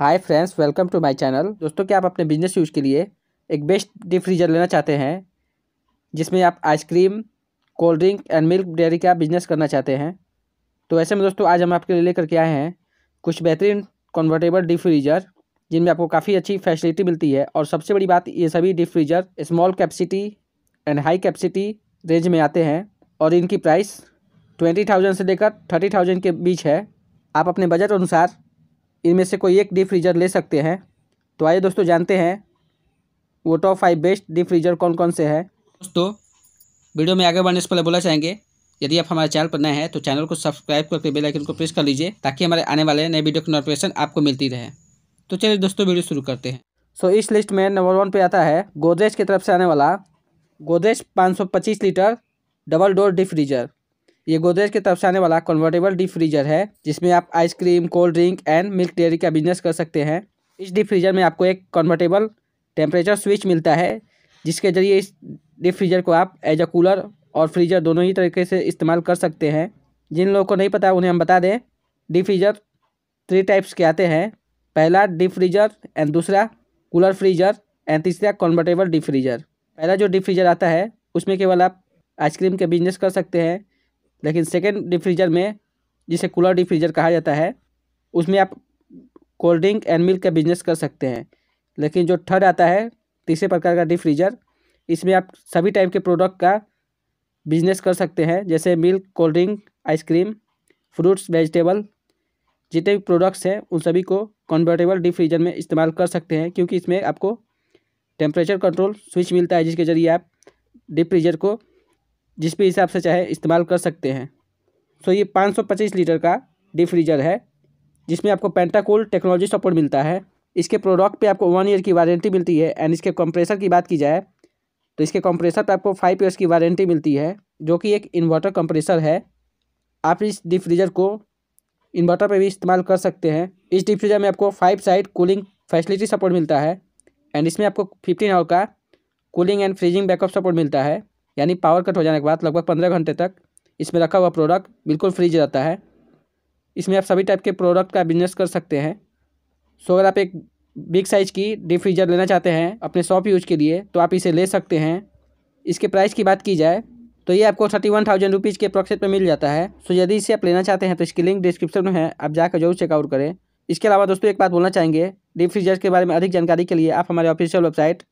hi friends welcome to my channel दोस्तों क्या आप अपने बिजनेस यूज़ के लिए एक बेस्ट डीप फ्रीजर लेना चाहते हैं जिसमें आप ice cream cold drink and milk dairy का बिजनेस करना चाहते हैं तो ऐसे में दोस्तों आज हम आपके लिए लेकर के आए हैं कुछ बेहतरीन कन्वर्टेबल डीप फ्रीजर जिनमें आपको काफ़ी अच्छी फैसिलिटी मिलती है और सबसे बड़ी बात ये सभी deep freezer small capacity and high capacity range में आते हैं और इनकी प्राइस ट्वेंटी थाउजेंड से लेकर थर्टी थाउजेंड के बीच है आप अपने बजट अनुसार इनमें से कोई एक डीप फ्रीजर ले सकते हैं तो आइए दोस्तों जानते हैं वो top five best deep freezer कौन कौन से हैं दोस्तों वीडियो में आगे बढ़ने से पहले बोला चाहेंगे यदि आप हमारे चैनल पर नए हैं तो चैनल को सब्सक्राइब करके बेल आइकन को प्रेस कर लीजिए ताकि हमारे आने वाले नए वीडियो की नोटिफिकेशन आपको मिलती रहे तो चलिए दोस्तों वीडियो शुरू करते हैं सो इस लिस्ट में नंबर वन पे आता है गोदरेज की तरफ से आने वाला गोदरेज पच्चीस लीटर डबल डोर फ्रीजर ये गोदरेज की तरफ से आने वाला कन्वर्टेबल डीप फ्रीजर है जिसमें आप ice cream cold drink and milk dairy का बिजनेस कर सकते हैं इस डीप फ्रीजर में आपको एक कन्वर्टेबल टेम्परेचर स्विच मिलता है जिसके जरिए इस डीप फ्रीजर को आप एज अ कूलर और फ्रीजर दोनों ही तरीके से इस्तेमाल कर सकते हैं जिन लोगों को नहीं पता उन्हें हम बता दें डीप फ्रीजर थ्री टाइप्स के आते हैं पहला डीप फ्रीजर एंड दूसरा कूलर फ्रीजर एंड तीसरा कन्वर्टेबल डीप फ्रीजर पहला जो डीप फ्रीजर आता है उसमें केवल आप आइसक्रीम के बिजनेस कर सकते हैं लेकिन सेकेंड डीप फ्रीजर में जिसे कूलर डीप फ्रीजर कहा जाता है उसमें आप कोल्ड ड्रिंक एंड मिल्क का बिजनेस कर सकते हैं लेकिन जो थर्ड आता है तीसरे प्रकार का डीप फ्रीजर इसमें आप सभी टाइप के प्रोडक्ट का बिजनेस कर सकते हैं जैसे milk cold drink ice cream fruits vegetable जितने भी प्रोडक्ट्स हैं उन सभी को कन्वर्टेबल डीप फ्रीजर में इस्तेमाल कर सकते हैं क्योंकि इसमें आपको टेम्परेचर कंट्रोल स्विच मिलता है जिसके ज़रिए आप डीप फ्रीजर को जिस भी हिसाब से चाहे इस्तेमाल कर सकते हैं सो ये पाँच लीटर का डी फ्रीजर है जिसमें आपको पेंटाकोल टेक्नोलॉजी सपोर्ट मिलता है इसके प्रोडक्ट पे आपको वन ईयर की वारंटी मिलती है एंड इसके कंप्रेसर की बात की जाए तो इसके कंप्रेसर पे आपको फाइव ईयर्स की वारंटी मिलती है जो कि एक इन्वर्टर कंप्रेसर है आप इस डी फ्रीजर को इन्वर्टर पर भी इस्तेमाल कर सकते हैं इस डी फ्रीजर में आपको five side cooling facility support मिलता है एंड इसमें आपको फिफ्टीन आवर का cooling and freezing backup support मिलता है यानी पावर कट हो जाने के बाद लगभग पंद्रह घंटे तक इसमें रखा हुआ प्रोडक्ट बिल्कुल फ्रीज रहता है इसमें आप सभी टाइप के प्रोडक्ट का बिजनेस कर सकते हैं सो अगर आप एक बिग साइज़ की डीप फ्रीजर लेना चाहते हैं अपने शॉप यूज के लिए तो आप इसे ले सकते हैं इसके प्राइस की बात की जाए तो ये आपको थर्टी वन थाउजेंड रुपीज़ के प्रोक्सेट में मिल जाता है सो यदि इसे आप लेना चाहते हैं तो इसकी लिंक डिस्क्रिप्शन में है आप जाकर जरूर चेकआउट करें इसके अलावा दोस्तों एक बात बोलना चाहेंगे डीप फ्रीजर के बारे में अधिक जानकारी के लिए आप हमारे official website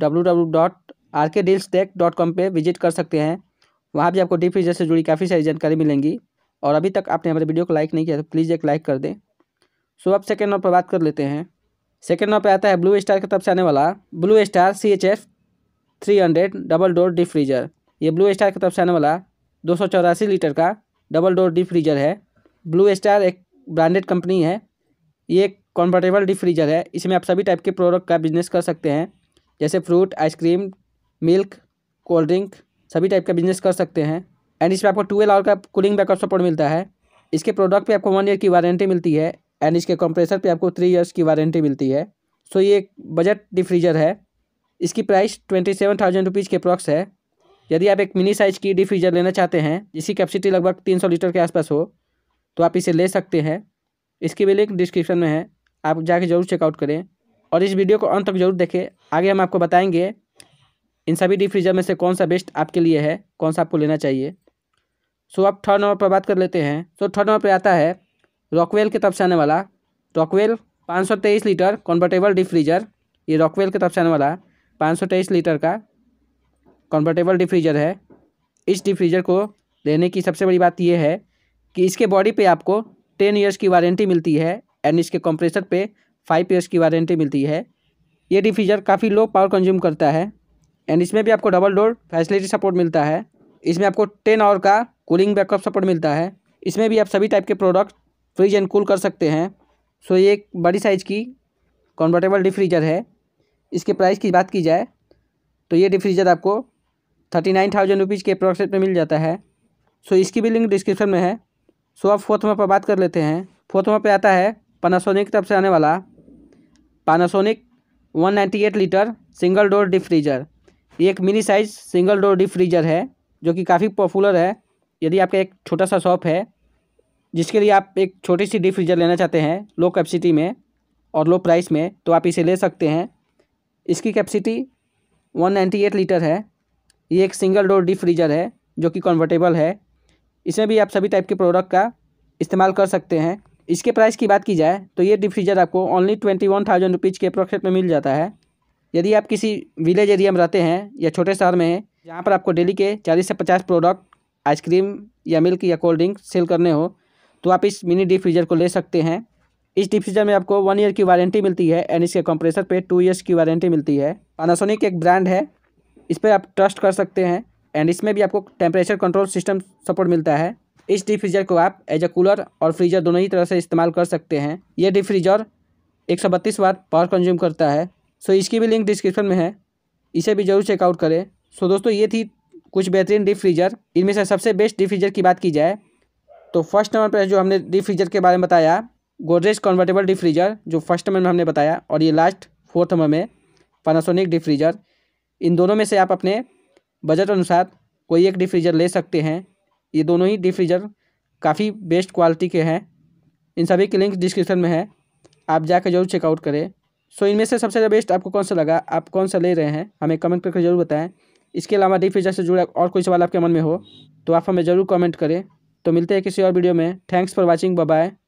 W R K deals tech dot com पर विजिट कर सकते हैं वहाँ भी आपको डीप फ्रीजर से जुड़ी काफ़ी सारी जानकारी मिलेंगी और अभी तक आपने हमारे वीडियो को लाइक नहीं किया तो प्लीज़ एक लाइक कर दें सो अब सेकेंड नंबर पर बात कर लेते हैं सेकेंड नंबर पर आता है ब्लू स्टार की तरफ से आने वाला Blue Star C H F three hundred double door deep freezer ये ब्लू स्टार की तरफ से आने वाला दो सौ चौरासी लीटर का डबल डोर डीप फ्रीजर है ब्लू स्टार एक ब्रांडेड कंपनी है ये एक कॉम्फर्टेबल डीप फ्रीजर है इसमें आप सभी टाइप के प्रोडक्ट का बिजनेस कर सकते हैं जैसे fruit ice cream milk cold drink सभी टाइप का बिजनेस कर सकते हैं एंड इसमें आपको ट्वेल्व आवर का कूलिंग बैकअप सपोर्ट मिलता है इसके प्रोडक्ट पे आपको वन ईयर की वारंटी मिलती है एंड इसके कंप्रेसर पे आपको थ्री इयर्स की वारंटी मिलती है सो ये एक बजट डिफ्रीजर है इसकी price twenty seven thousand rupees के प्रॉक्स है यदि आप एक मिनी साइज़ की डिफ्रीजर फ्रीजर लेना चाहते हैं जिसकी कैपेसिटी लगभग तीन सौ लीटर के आसपास हो तो आप इसे ले सकते हैं इसकी भी लिंक डिस्क्रिप्शन में है आप जाके जरूर चेकआउट करें और इस वीडियो को अंत तक जरूर देखें आगे हम आपको बताएंगे इन सभी डीप फ्रीजर में से कौन सा बेस्ट आपके लिए है कौन सा आपको लेना चाहिए सो आप थर्ड नंबर पर बात कर लेते हैं सो थर्ड नंबर पर आता है रॉकवेल के तरफ से आने वाला रॉकवेल पाँच सौ तेईस लीटर कन्वर्टेबल डीप फ्रीजर ये रॉकवेल के तरफ से आने वाला पाँच सौ तेईस लीटर का कन्वर्टेबल डीप फ्रीजर है इस डीप फ्रीजर को लेने की सबसे बड़ी बात यह है कि इसके बॉडी पे आपको टेन ईयर्स की वारंटी मिलती है एंड इसके कंप्रेसर पे फाइव ईयर्स की वारंटी मिलती है ये डीप फ्रीजर काफ़ी लो पावर कंज्यूम करता है एंड इसमें भी आपको डबल डोर फैसिलिटी सपोर्ट मिलता है इसमें आपको टेन आवर का कूलिंग बैकअप सपोर्ट मिलता है इसमें भी आप सभी टाइप के प्रोडक्ट फ्रिज एंड कूल कर सकते हैं सो ये एक बड़ी साइज़ की कंफर्टेबल डिप फ्रीजर है इसके प्राइस की बात की जाए तो ये डिप फ्रीजर आपको थर्टी नाइन थाउजेंड रुपीज़ के प्रोडक्ट में मिल जाता है सो इसकी भी लिंक डिस्क्रिप्शन में है सो आप फोर्थ वहाँ पर बात कर लेते हैं फोर्थ वहाँ पर आता है पानासोनिक की तरफ से आने वाला Panasonic one ninety eight litre single door deep freezer freezer एक mini size single door deep freezer है जो कि काफ़ी पॉपुलर है यदि आपका एक छोटा सा शॉप है जिसके लिए आप एक छोटी सी डीप फ्रीजर लेना चाहते हैं लो कैपेसिटी में और लो प्राइस में तो आप इसे ले सकते हैं इसकी कैपेसिटी 198 लीटर है ये एक सिंगल डोर डीप फ्रीजर है जो कि कन्वर्टेबल है इसमें भी आप सभी टाइप के प्रोडक्ट का इस्तेमाल कर सकते हैं इसके प्राइस की बात की जाए तो ये डिफ्रीजर फ्रीजर आपको only twenty one thousand rupees के अप्रोक्सीट में मिल जाता है यदि आप किसी विलेज एरिया में रहते हैं या छोटे शहर में हैं जहाँ पर आपको डेली के चालीस से पचास प्रोडक्ट आइसक्रीम या मिल्क या कोल्ड ड्रिंक सेल करने हो तो आप इस मिनी डीप फ्रीजर को ले सकते हैं इस डीप फ्रीजर में आपको वन ईयर की वारंटी मिलती है एंड इसके कंप्रेसर पे टू ईयर्स की वारंटी मिलती है पानासोनिक एक ब्रांड है इस पर आप ट्रस्ट कर सकते हैं एंड इसमें भी आपको टेम्परेचर कंट्रोल सिस्टम सपोर्ट मिलता है इस डीप फ्रीजर को आप एज ए कूलर और फ्रीजर दोनों ही तरह से इस्तेमाल कर सकते हैं यह डीप फ्रीजर एक सौ बत्तीस वाट पावर कंज्यूम करता है सो इसकी भी लिंक डिस्क्रिप्शन में है इसे भी जरूर चेकआउट करें सो दोस्तों ये थी कुछ बेहतरीन डीप फ्रीजर इनमें से सबसे बेस्ट डीप फ्रीजर की बात की जाए तो फर्स्ट नंबर पर जो हमने डीप फ्रीजर के बारे में बताया गोदरेज कन्वर्टेबल डीप फ्रीजर जो फर्स्ट नंबर में हमने बताया और ये लास्ट फोर्थ नंबर में पानासोनिक डीप फ्रीजर इन दोनों में से आप अपने बजट अनुसार कोई एक डीप फ्रीजर ले सकते हैं ये दोनों ही डीप फ्रीजर काफ़ी बेस्ट क्वालिटी के हैं इन सभी के लिंक डिस्क्रिप्शन में है आप जाकर जरूर चेकआउट करें सो so, इनमें से सबसे ज़्यादा बेस्ट आपको कौन सा लगा आप कौन सा ले रहे हैं हमें कमेंट करके जरूर बताएं इसके अलावा डी फीचर से जुड़ा और कोई सवाल आपके मन में हो तो आप हमें ज़रूर कमेंट करें तो मिलते हैं किसी और वीडियो में थैंक्स फॉर वॉचिंग बाय